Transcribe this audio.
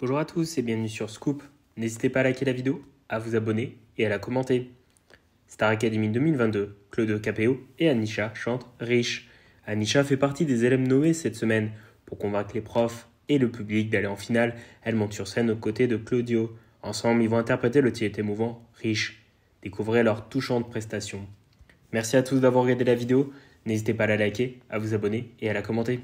Bonjour à tous et bienvenue sur Scoop. N'hésitez pas à liker la vidéo, à vous abonner et à la commenter. Star Academy 2022, Claudio Capéo et Anisha chantent Riche. Anisha fait partie des élèves noés cette semaine. Pour convaincre les profs et le public d'aller en finale, elle monte sur scène aux côtés de Claudio. Ensemble, ils vont interpréter le titre émouvant Riche. Découvrez leur touchante prestation. Merci à tous d'avoir regardé la vidéo. N'hésitez pas à la liker, à vous abonner et à la commenter.